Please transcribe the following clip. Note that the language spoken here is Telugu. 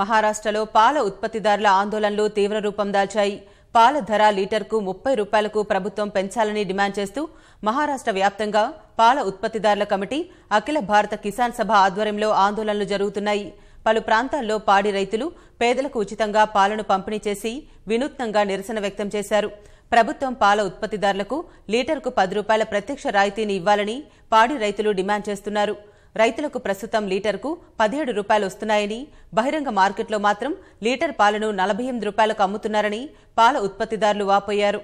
మహారాష్ట్రలో పాల ఉత్పత్తిదారుల ఆందోళనలు తీవ్ర రూపం దాల్చాయి పాల ధర లీటర్కు ముప్పై రూపాయలకు ప్రభుత్వం పెంచాలని డిమాండ్ చేస్తూ మహారాష్ట్ర వ్యాప్తంగా పాల ఉత్పత్తిదారుల కమిటీ అఖిల భారత కిసాన్ సభ ఆధ్వర్యంలో ఆందోళనలు జరుగుతున్నాయి పలు ప్రాంతాల్లో పాడి రైతులు పేదలకు ఉచితంగా పాలను పంపిణీ చేసి వినూత్నంగా నిరసన వ్యక్తం చేశారు ప్రభుత్వం పాల ఉత్పత్తిదారులకు లీటర్కు పది రూపాయల ప్రత్యక్ష రాయితీని ఇవ్వాలని పాడి రైతులు డిమాండ్ చేస్తున్నారు రైతులకు ప్రస్తుతం లీటర్కు పదిహేడు రూపాయలు వస్తున్నాయని బహిరంగ మార్కెట్లో మాత్రం లీటర్ పాలను నలభై ఎనిమిది రూపాయలకు అమ్ముతున్నారని పాల ఉత్పత్తిదారులు వాపోయారు